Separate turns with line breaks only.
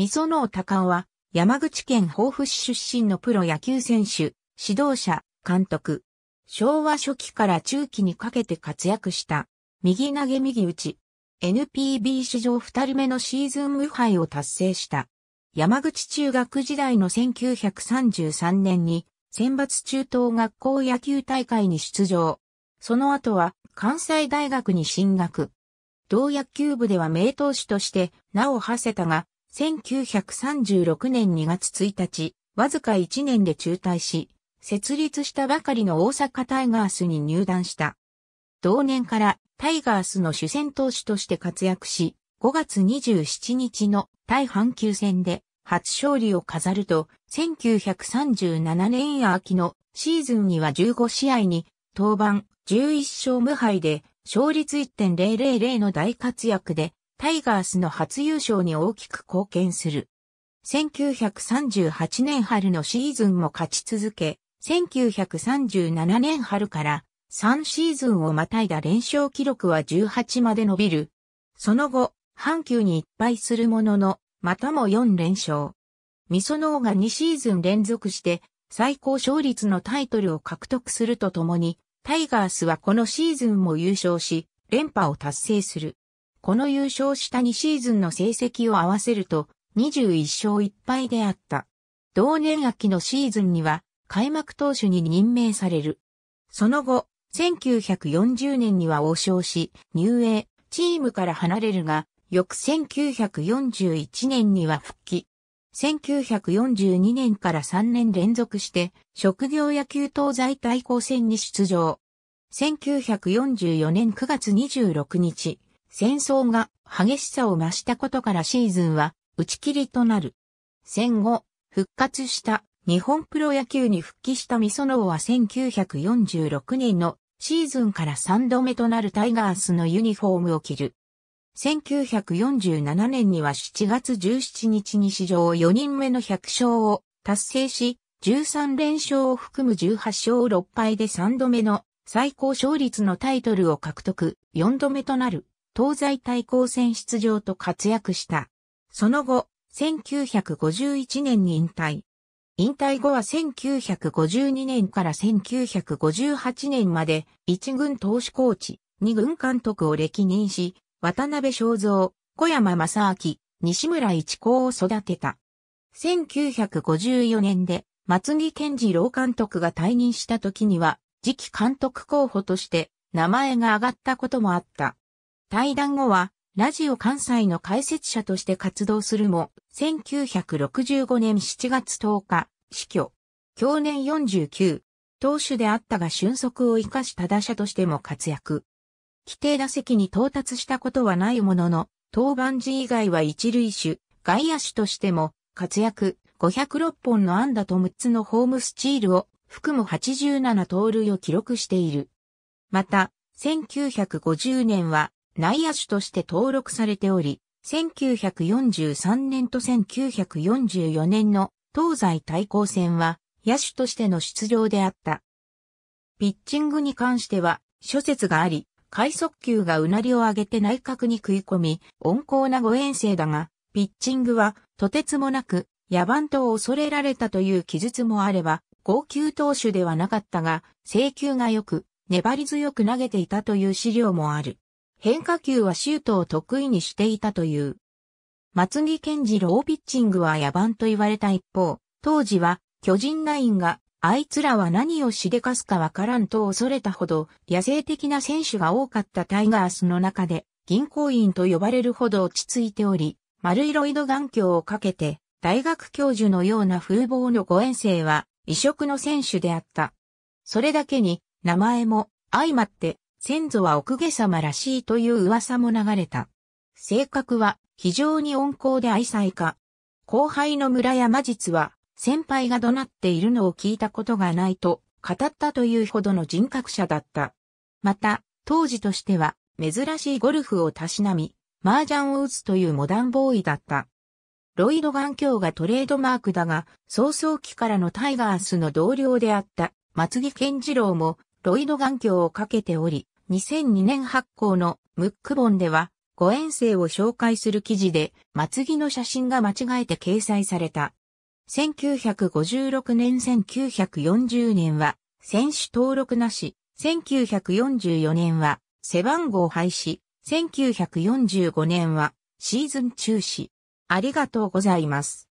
みそのうたは、山口県防府市出身のプロ野球選手、指導者、監督。昭和初期から中期にかけて活躍した。右投げ右打ち。NPB 史上二人目のシーズン無敗を達成した。山口中学時代の1933年に選抜中等学校野球大会に出場。その後は関西大学に進学。同野球部では名投手として名を馳せたが、1936年2月1日、わずか1年で中退し、設立したばかりの大阪タイガースに入団した。同年からタイガースの主戦投手として活躍し、5月27日の対阪急戦で初勝利を飾ると、1937年秋のシーズンには15試合に登板11勝無敗で勝率1.000の大活躍でタイガースの初優勝に大きく貢献する。1938年春のシーズンも勝ち続け、1937年春から3シーズンをまたいだ連勝記録は18まで伸びる。その後、阪急に一敗するものの、またも4連勝。ミソノーが2シーズン連続して最高勝率のタイトルを獲得するとともに、タイガースはこのシーズンも優勝し、連覇を達成する。この優勝した2シーズンの成績を合わせると、21勝1敗であった。同年秋のシーズンには、開幕投手に任命される。その後、1940年には王将し、入営、チームから離れるが、翌1941年には復帰。1942年から3年連続して、職業野球東西対抗戦に出場。1944年9月26日、戦争が激しさを増したことからシーズンは打ち切りとなる。戦後、復活した日本プロ野球に復帰したミソノは1946年のシーズンから3度目となるタイガースのユニフォームを着る。1947年には7月17日に史上4人目の100勝を達成し、13連勝を含む18勝6敗で3度目の最高勝率のタイトルを獲得、4度目となる。東西対抗戦出場と活躍した。その後、1951年に引退。引退後は1952年から1958年まで一軍投手コーチ、二軍監督を歴任し、渡辺正造、小山正明、西村一高を育てた。1954年で松木健次郎監督が退任した時には、次期監督候補として名前が挙がったこともあった。退団後は、ラジオ関西の解説者として活動するも、1965年7月10日、死去。去年49、投手であったが俊足を生かした打者としても活躍。規定打席に到達したことはないものの、当番時以外は一塁手、外野手としても活躍、506本の安打と6つのホームスチールを含む87盗塁を記録している。また、1950年は内野手として登録されており、1943年と1944年の東西対抗戦は野手としての出場であった。ピッチングに関しては諸説があり、快速球がうなりを上げて内角に食い込み、温厚な五遠征だが、ピッチングはとてつもなく野蛮と恐れられたという記述もあれば、高級投手ではなかったが、制球が良く、粘り強く投げていたという資料もある。変化球はシュートを得意にしていたという。松木健次郎ピッチングは野蛮と言われた一方、当時は巨人ナインがあいつらは何をしでかすかわからんと恐れたほど野生的な選手が多かったタイガースの中で銀行員と呼ばれるほど落ち着いており、丸いロイド眼鏡をかけて大学教授のような風貌のご遠征は異色の選手であった。それだけに名前も相まって先祖は奥下様らしいという噂も流れた。性格は非常に温厚で愛妻家。後輩の村山実は先輩が怒鳴っているのを聞いたことがないと語ったというほどの人格者だった。また、当時としては珍しいゴルフをたしなみ、麻雀を打つというモダンボーイだった。ロイド眼鏡がトレードマークだが、早々期からのタイガースの同僚であった松木健次郎もロイド眼鏡をかけており、2002年発行のムック本では、誤遠征を紹介する記事で、末木の写真が間違えて掲載された。1956年1940年は、選手登録なし、1944年は、背番号廃止、1945年は、シーズン中止。ありがとうございます。